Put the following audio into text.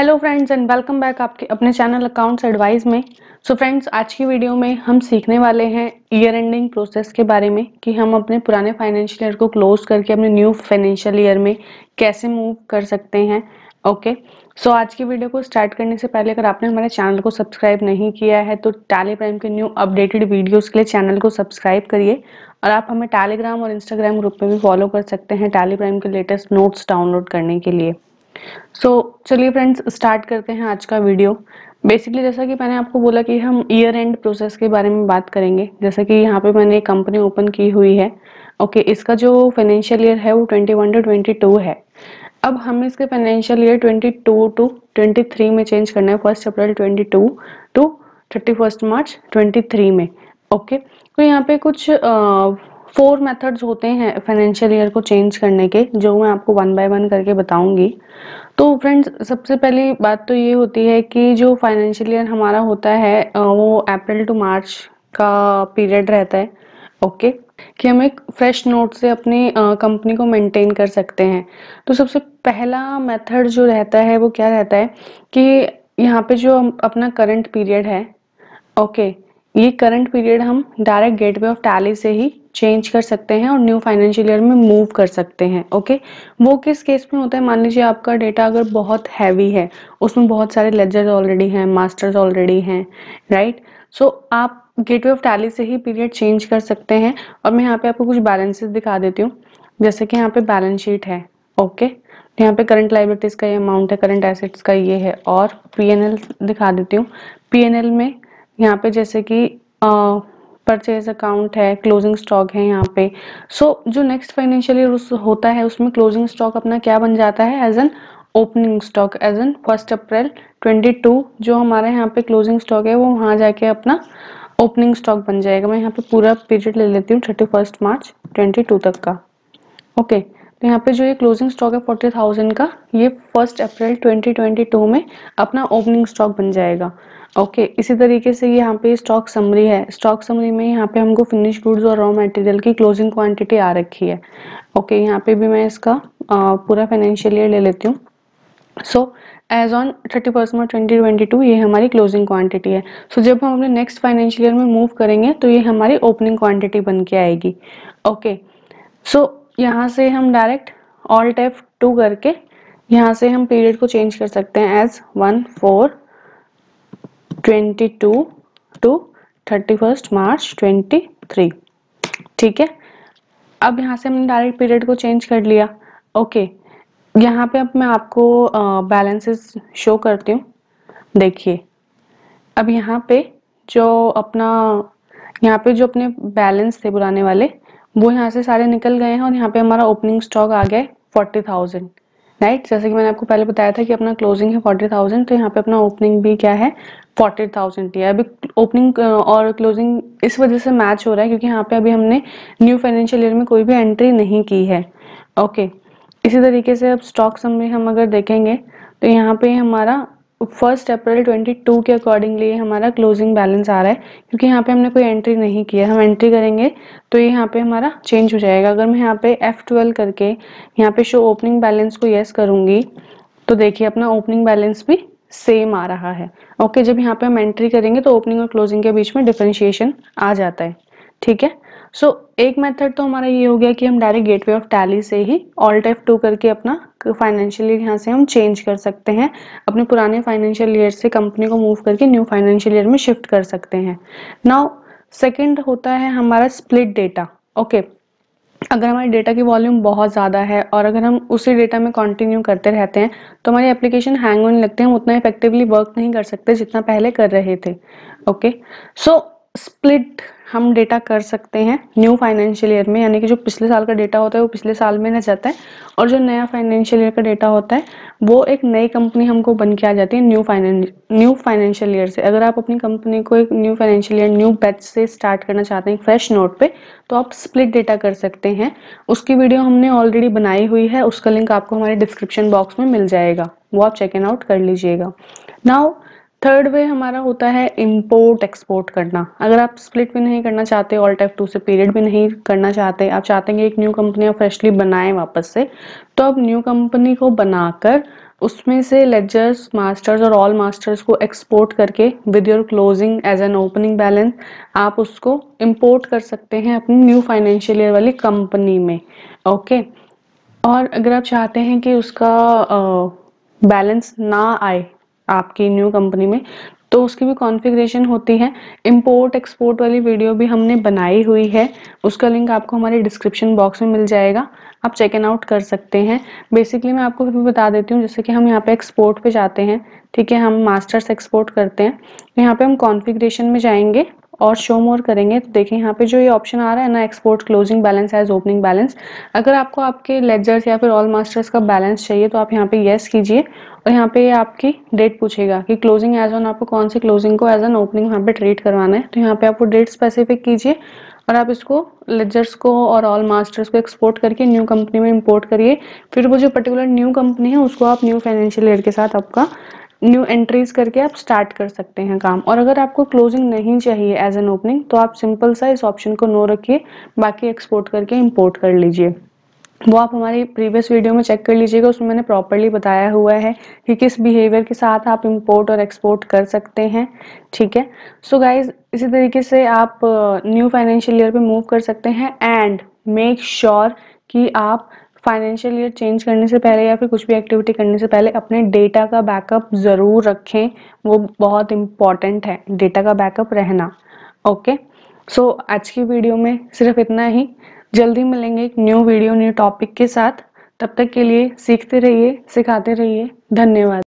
Hello friends and welcome back आपके अपने channel accounts advice में सो so फ्रेंड्स आज की वीडियो में हम सीखने वाले हैं ईयर एंडिंग प्रोसेस के बारे में कि हम अपने पुराने फाइनेंशियल ईयर को क्लोज करके अपने न्यू फाइनेंशियल ईयर में कैसे मूव कर सकते हैं ओके okay. सो so, आज की वीडियो को स्टार्ट करने से पहले अगर आपने हमारे चैनल को सब्सक्राइब नहीं किया है तो टैली प्राइम के न्यू अपडेटेड वीडियोस के लिए चैनल को सब्सक्राइब करिए और आप हमें टेलीग्राम और इंस्टाग्राम ग्रुप पे भी फॉलो कर सकते हैं टाली प्राइम के लेटेस्ट नोट्स डाउनलोड करने के लिए सो चलिए फ्रेंड्स स्टार्ट करते हैं आज का वीडियो बेसिकली जैसा कि मैंने आपको बोला कि हम ईयर एंड प्रोसेस के बारे में बात करेंगे जैसा कि यहाँ पे मैंने कंपनी ओपन की हुई है ओके okay, इसका जो फाइनेंशियल ईयर है वो 21 टू 22 है अब हमें इसके फाइनेंशियल ईयर 22 टू 23 में चेंज करना है first April 22 to to thirty first March 23 में ओके okay? तो यहाँ पे कुछ आ, फोर मेथड्स होते हैं फाइनेंशियल ईयर को चेंज करने के जो मैं आपको वन बाय वन करके बताऊंगी तो फ्रेंड्स सबसे पहली बात तो ये होती है कि जो फाइनेंशियल ईयर हमारा होता है वो अप्रैल टू मार्च का पीरियड रहता है ओके okay? कि हम एक फ्रेश नोट से अपनी कंपनी को मेंटेन कर सकते हैं तो सबसे पहला मेथड जो रहता है वो क्या रहता है कि यहाँ पे जो अपना करंट पीरियड है ओके okay, ये करंट पीरियड हम डायरेक्ट गेटवे ऑफ टैली से ही चेंज कर सकते हैं और न्यू फाइनेंशियल ईयर में मूव कर सकते हैं ओके वो किस केस में होता है मान लीजिए आपका डेटा अगर बहुत हैवी है उसमें बहुत सारे लेजर्स ऑलरेडी हैं मास्टर्स ऑलरेडी हैं राइट सो आप गेटवे ऑफ टैली से ही पीरियड चेंज कर सकते हैं और मैं यहाँ पे आपको कुछ बैलेंसेस दिखा देती हूँ जैसे कि यहाँ पे बैलेंस शीट है ओके okay? यहाँ पे करंट लाइबिलिटीज़ का ये अमाउंट है करंट एसेट्स का ये है और पी दिखा देती हूँ पी में यहाँ पे जैसे कि परचेज अकाउंट है क्लोजिंग स्टॉक है यहाँ पे सो so, जो नेक्स्ट फाइनेंशियल ईयर होता है उसमें क्लोजिंग स्टॉक अपना क्या बन जाता है as an opening stock as an first April 22 जो हमारे यहाँ पे क्लोजिंग स्टॉक है वो वहाँ जाके अपना ओपनिंग स्टॉक बन जाएगा मैं यहाँ पे पूरा पीरियड ले लेती हूँ थर्टी फर्स्ट मार्च ट्वेंटी तक का ओके okay, तो यहाँ पे जो ये क्लोजिंग स्टॉक है फोर्टी थाउजेंड का ये फर्स्ट अप्रैल 2022 में अपना ओपनिंग स्टॉक बन जाएगा ओके okay, इसी तरीके से यहाँ पे स्टॉक समरी है स्टॉक समरी में यहाँ पे हमको फिनिश गुड्स और रॉ मटेरियल की क्लोजिंग क्वांटिटी आ रखी है ओके okay, यहाँ पे भी मैं इसका आ, पूरा फाइनेंशियल ईयर ले लेती हूँ so as on thirty first March twenty twenty two ये हमारी क्लोजिंग क्वांटिटी है सो so, जब हम अपने नेक्स्ट फाइनेंशियल ईयर में मूव करेंगे तो ये हमारी ओपनिंग क्वान्टिटी बन के आएगी ओके सो यहाँ से हम डायरेक्ट ऑल टेफ टू करके यहाँ से हम पीरियड को चेंज कर सकते हैं as one four 22 to 31 March 23 ठीक है अब यहाँ से हमने डायरेक्ट पीरियड को चेंज कर लिया ओके यहाँ पे अब मैं आपको बैलेंसेस शो करती हूँ देखिए अब यहाँ पे जो अपना यहाँ पे जो अपने बैलेंस थे पुराने वाले वो यहाँ से सारे निकल गए हैं और यहाँ पे हमारा ओपनिंग स्टॉक आ गया है फोर्टी थाउजेंड राइट जैसे कि मैंने आपको पहले बताया था कि अपना क्लोजिंग है फोर्टी थाउजेंड तो यहाँ पे अपना ओपनिंग भी क्या है फोर्टी थाउजेंड ही है अभी ओपनिंग और क्लोजिंग इस वजह से मैच हो रहा है क्योंकि यहाँ पे अभी हमने न्यू फाइनेंशियल ईयर में कोई भी एंट्री नहीं की है ओके इसी तरीके से अब स्टॉक समय हम अगर देखेंगे तो यहाँ पे हमारा फर्स्ट अप्रैल 22 के अकॉर्डिंगली हमारा क्लोजिंग बैलेंस आ रहा है क्योंकि यहाँ पे हमने कोई एंट्री नहीं किया हम एंट्री करेंगे तो ये यहाँ पे हमारा चेंज हो जाएगा अगर मैं यहाँ पे F12 करके यहाँ पे शो ओपनिंग बैलेंस को येस करूँगी तो देखिए अपना ओपनिंग बैलेंस भी सेम आ रहा है ओके जब यहाँ पे हम एंट्री करेंगे तो ओपनिंग और क्लोजिंग के बीच में डिफ्रेंशिएशन आ जाता है ठीक है सो so, एक मेथड तो हमारा ये हो गया कि हम डायरेक्ट गेटवे ऑफ टैली से ही ऑल्ट एफ टू करके अपना फाइनेंशियल ईयर यहाँ से हम चेंज कर सकते हैं अपने पुराने फाइनेंशियल ईयर से कंपनी को मूव करके न्यू फाइनेंशियल ईयर में शिफ्ट कर सकते हैं नाउ सेकेंड होता है हमारा स्प्लिट डेटा ओके अगर हमारे डेटा की वॉल्यूम बहुत ज़्यादा है और अगर हम उसी डेटा में कंटिन्यू करते रहते हैं तो हमारी एप्लीकेशन हैंग होने लगते हैं हम उतना इफेक्टिवली वर्क नहीं कर सकते जितना पहले कर रहे थे okay okay. So so, split हम डेटा कर सकते हैं न्यू फाइनेंशियल ईयर में यानी कि जो पिछले साल का डेटा होता है वो पिछले साल में ना जाता है और जो नया फाइनेंशियल ईयर का डेटा होता है वो एक नई कंपनी हमको बन के आ जाती है न्यू फाइनेंश न्यू फाइनेंशियल ईयर से अगर आप अपनी कंपनी को एक new financial year new batch से स्टार्ट करना चाहते हैं फ्रेश नोट पर तो आप स्प्लिट डेटा कर सकते हैं उसकी वीडियो हमने ऑलरेडी बनाई हुई है उसका लिंक आपको हमारे डिस्क्रिप्शन बॉक्स में मिल जाएगा वो आप चेक इन आउट कर लीजिएगा नाउ थर्ड वे हमारा होता है इंपोर्ट एक्सपोर्ट करना अगर आप स्प्लिट भी नहीं करना चाहते ऑल टाइप टू से पीरियड भी नहीं करना चाहते आप चाहते हैं कि एक न्यू कंपनी आप फ्रेशली बनाएं वापस से तो आप न्यू कंपनी को बनाकर उसमें से लेजर्स मास्टर्स और ऑल मास्टर्स को एक्सपोर्ट करके with your closing as an opening balance आप उसको इम्पोर्ट कर सकते हैं अपनी न्यू फाइनेंशियल ईयर वाली कंपनी में ओके okay? और अगर आप चाहते हैं कि उसका बैलेंस ना आए आपकी न्यू कंपनी में तो उसकी भी कॉन्फ़िगरेशन होती है इंपोर्ट एक्सपोर्ट वाली वीडियो भी हमने बनाई हुई है उसका लिंक आपको हमारे डिस्क्रिप्शन बॉक्स में मिल जाएगा आप चेक एन आउट कर सकते हैं बेसिकली मैं आपको फिर भी बता देती हूँ जैसे कि हम यहाँ पे एक्सपोर्ट पे जाते हैं ठीक है हम मास्टर्स एक्सपोर्ट करते हैं यहाँ पे हम कॉन्फ़िगरेशन में जाएंगे और शो मोर करेंगे तो देखें यहाँ पे जो ये ऑप्शन आ रहा है ना export closing balance as opening balance अगर आपको आपके लेजर्स या फिर ऑल मास्टर्स का बैलेंस चाहिए तो आप यहाँ पे येस कीजिए और यहाँ पे आपकी डेट पूछेगा कि क्लोजिंग एज ऑन आपको कौन सी क्लोजिंग को एज एन ओपनिंग यहाँ पे ट्रेड करवाना है तो यहाँ पे आपको डेट स्पेसिफिक कीजिए और आप इसको लेजर्स को और ऑल मास्टर्स को एक्सपोर्ट करके न्यू कंपनी में इंपोर्ट करिए फिर वो जो पर्टिकुलर न्यू कंपनी है उसको आप न्यू फाइनेंशियल ईयर के साथ आपका न्यू एंट्रीज करके आप स्टार्ट कर सकते हैं काम और अगर आपको क्लोजिंग नहीं चाहिए एज एन ओपनिंग तो आप सिंपल सा इस ऑप्शन को नो रखिए बाकी एक्सपोर्ट करके इम्पोर्ट कर लीजिए वो आप हमारी प्रीवियस वीडियो में चेक कर लीजिएगा उसमें मैंने प्रॉपरली बताया हुआ है कि किस बिहेवियर के साथ आप इंपोर्ट और एक्सपोर्ट कर सकते हैं ठीक है सो so गाइज इसी तरीके से आप न्यू फाइनेंशियल ईयर पे मूव कर सकते हैं एंड मेक श्योर कि आप फाइनेंशियल ईयर चेंज करने से पहले या फिर कुछ भी एक्टिविटी करने से पहले अपने डेटा का बैकअप ज़रूर रखें वो बहुत इम्पॉर्टेंट है डेटा का बैकअप रहना ओके सो so, आज की वीडियो में सिर्फ इतना ही जल्दी मिलेंगे एक न्यू वीडियो न्यू टॉपिक के साथ तब तक के लिए सीखते रहिए सिखाते रहिए धन्यवाद